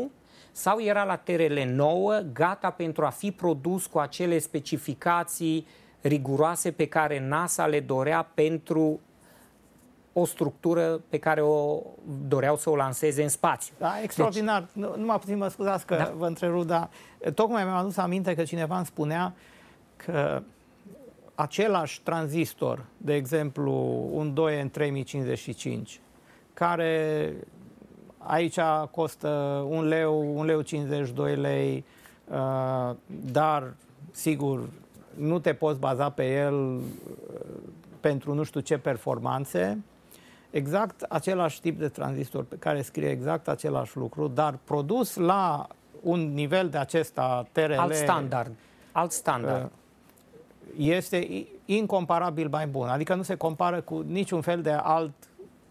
B: sau era la TRL9 gata pentru a fi produs cu acele specificații riguroase pe care NASA le dorea pentru o structură pe care o doreau să o lanseze în spațiu.
A: Da, deci- extraordinar. Deci, nu, numai puțin mă scuzați că da. vă întrerup, dar tocmai mi-am adus aminte că cineva îmi spunea că același tranzistor, de exemplu, un 2 în 3055, care aici costă un leu, un leu 52 lei, uh, dar, sigur, nu te poți baza pe el uh, pentru nu știu ce performanțe. Exact același tip de tranzistor pe care scrie exact același lucru, dar produs la un nivel de acesta TRL... Alt standard. Alt standard. Uh, este incomparabil mai bun. Adică nu se compară cu niciun fel de alt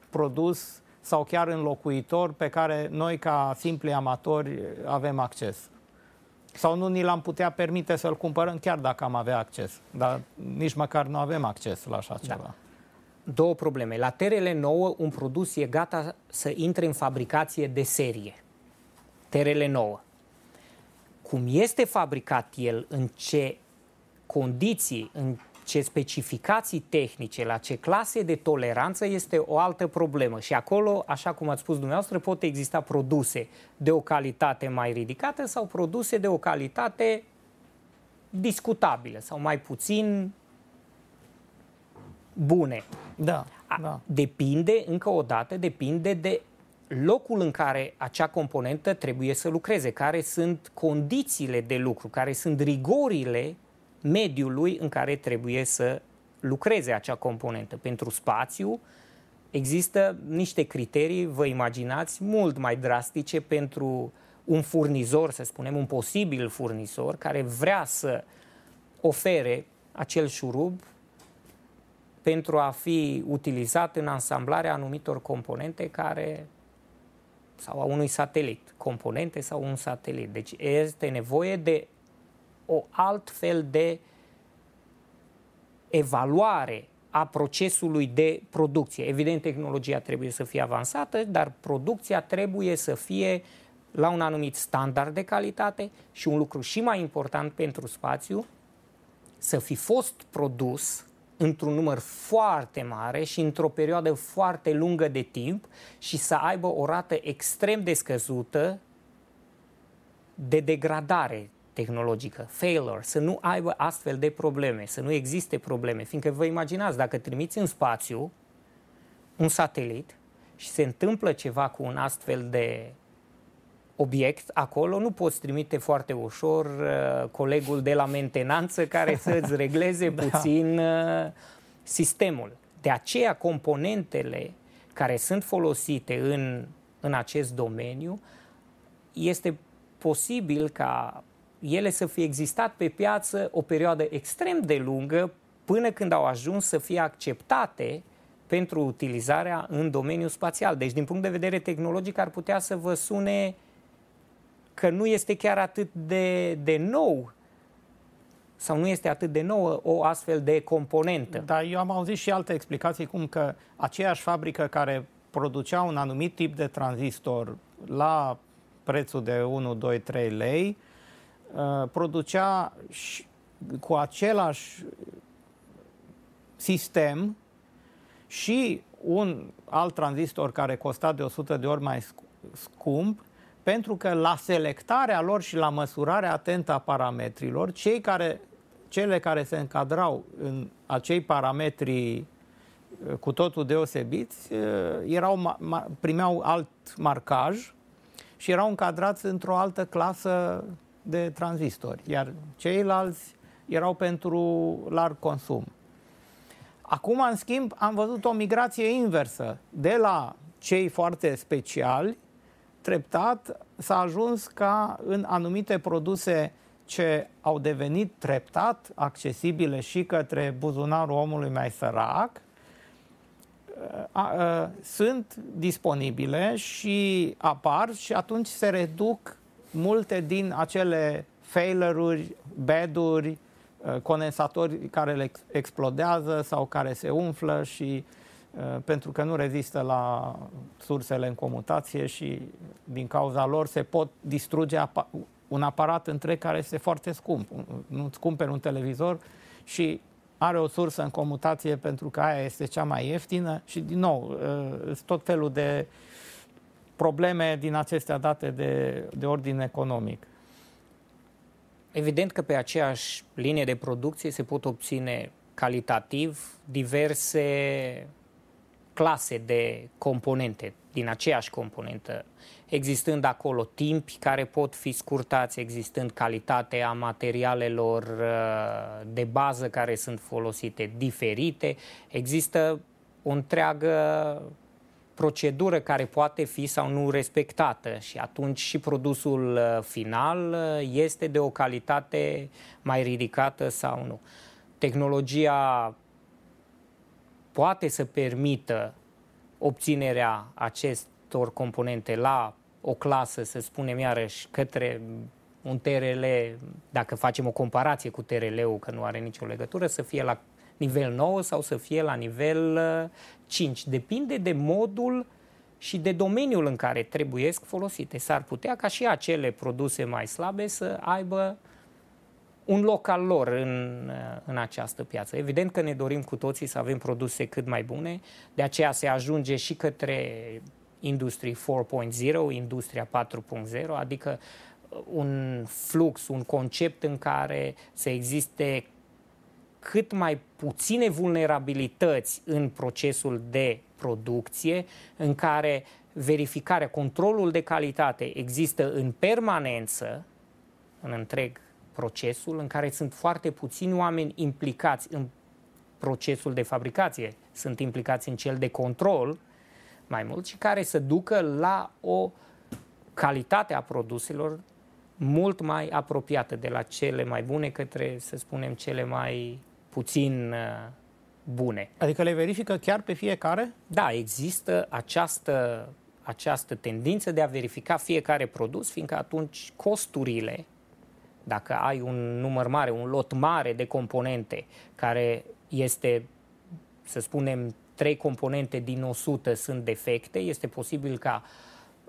A: produs sau chiar înlocuitor pe care noi ca simpli amatori avem acces. Sau nu ni l-am putea permite să-l cumpărăm chiar dacă am avea acces. Dar nici măcar nu avem acces la așa da. ceva.
B: Da. Două probleme. La TRL9 un produs e gata să intre în fabricație de serie. TRL9. Cum este fabricat el, în ce condiții, în ce specificații tehnice, la ce clase de toleranță este o altă problemă. Și acolo, așa cum ați spus dumneavoastră, pot exista produse de o calitate mai ridicată sau produse de o calitate discutabilă sau mai puțin bune. Da, da. Depinde, încă o dată, depinde de locul în care acea componentă trebuie să lucreze, care sunt condițiile de lucru, care sunt rigorile mediului în care trebuie să lucreze acea componentă. Pentru spațiu există niște criterii, vă imaginați, mult mai drastice pentru un furnizor, să spunem, un posibil furnizor care vrea să ofere acel șurub pentru a fi utilizat în ansamblarea anumitor componente care sau a unui satelit, componente sau un satelit. Deci este nevoie de o altfel de evaluare a procesului de producție. Evident, tehnologia trebuie să fie avansată, dar producția trebuie să fie la un anumit standard de calitate și un lucru și mai important pentru spațiu, să fi fost produs într-un număr foarte mare și într-o perioadă foarte lungă de timp și să aibă o rată extrem de scăzută de degradare tehnologică, failure, să nu aibă astfel de probleme, să nu existe probleme, fiindcă vă imaginați, dacă trimiți în spațiu un satelit și se întâmplă ceva cu un astfel de obiect acolo, nu poți trimite foarte ușor uh, colegul de la mentenanță care să-ți regleze da. puțin uh, sistemul. De aceea, componentele care sunt folosite în, în acest domeniu este posibil ca ele să fie existat pe piață o perioadă extrem de lungă până când au ajuns să fie acceptate pentru utilizarea în domeniul spațial. Deci, din punct de vedere tehnologic, ar putea să vă sune că nu este chiar atât de, de nou
A: sau nu este atât de nouă o astfel de componentă. Dar eu am auzit și alte explicații, cum că aceeași fabrică care producea un anumit tip de tranzistor la prețul de 1, 2, 3 lei, Uh, producea și cu același sistem și un alt tranzistor care costa de 100 de ori mai scump, pentru că la selectarea lor și la măsurarea atentă a parametrilor, cei care, cele care se încadrau în acei parametri uh, cu totul deosebiți, uh, erau, primeau alt marcaj și erau încadrați într-o altă clasă de tranzistori, iar ceilalți erau pentru larg consum. Acum, în schimb, am văzut o migrație inversă. De la cei foarte speciali, treptat s-a ajuns ca în anumite produse ce au devenit treptat accesibile și către buzunarul omului mai sărac, a, a, sunt disponibile și apar și atunci se reduc multe din acele failure-uri, uh, condensatori care le explodează sau care se umflă și uh, pentru că nu rezistă la sursele în comutație și din cauza lor se pot distruge un aparat întreg care este foarte scump. nu scump cumperi un televizor și are o sursă în comutație pentru că aia este cea mai ieftină și din nou, uh, tot felul de uh, probleme din acestea date de, de ordin economic. Evident că pe aceeași
B: linie de producție se pot obține calitativ diverse clase de componente din aceeași componentă, existând acolo timpi care pot fi scurtați, existând calitatea materialelor uh, de bază care sunt folosite diferite, există o întreagă procedură care poate fi sau nu respectată și atunci și produsul uh, final uh, este de o calitate mai ridicată sau nu. Tehnologia poate să permită obținerea acestor componente la o clasă, să spunem iarăși, către un TRL, dacă facem o comparație cu TRL-ul, că nu are nicio legătură, să fie la nivel 9 sau să fie la nivel 5. Uh, Depinde de modul și de domeniul în care trebuie folosite. S-ar putea ca și acele produse mai slabe să aibă un loc al lor în, uh, în această piață. Evident că ne dorim cu toții să avem produse cât mai bune, de aceea se ajunge și către industrie 4.0, Industria 4.0, adică uh, un flux, un concept în care să existe cât mai puține vulnerabilități în procesul de producție, în care verificarea, controlul de calitate există în permanență, în întreg procesul, în care sunt foarte puțini oameni implicați în procesul de fabricație, sunt implicați în cel de control mai mult și care să ducă la o calitate a produselor mult mai apropiată de la cele mai bune către, să spunem, cele mai puțin uh, bune. Adică le verifică chiar pe fiecare? Da, există această, această tendință de a verifica fiecare produs, fiindcă atunci costurile, dacă ai un număr mare, un lot mare de componente, care este, să spunem, trei componente din 100 sunt defecte, este posibil ca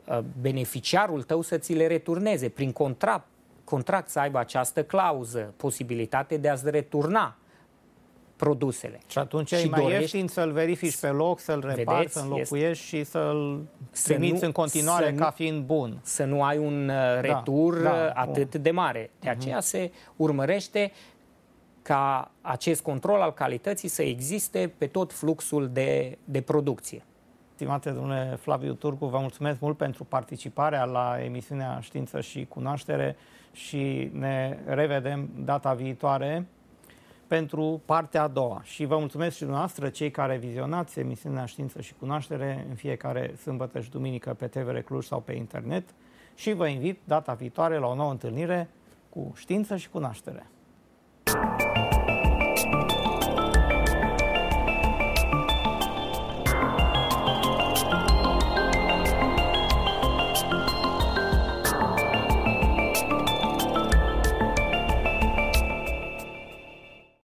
B: uh, beneficiarul tău să ți le returneze. Prin contract, contract să aibă această clauză, posibilitate de a-ți returna produsele. Și atunci și e mai dorești... ieftin
A: să-l verifici pe loc, să-l repari, să-l locuiești este... și să-l
B: primiți să în continuare ca
A: fiind bun.
B: Să nu ai un uh, da, retur da, da, atât bun. de mare. De mhm. aceea uh-huh. se urmărește ca acest control al calității să existe pe tot fluxul de,
A: de producție. Stimate domnule Flaviu Turcu, vă mulțumesc mult pentru participarea la emisiunea Știință și Cunoaștere și ne revedem data viitoare pentru partea a doua. Și vă mulțumesc și dumneavoastră, cei care vizionați emisiunea Știință și Cunoaștere în fiecare sâmbătă și duminică pe TVR Cluj sau pe internet și vă invit data viitoare la o nouă întâlnire cu Știință și Cunoaștere. Thank you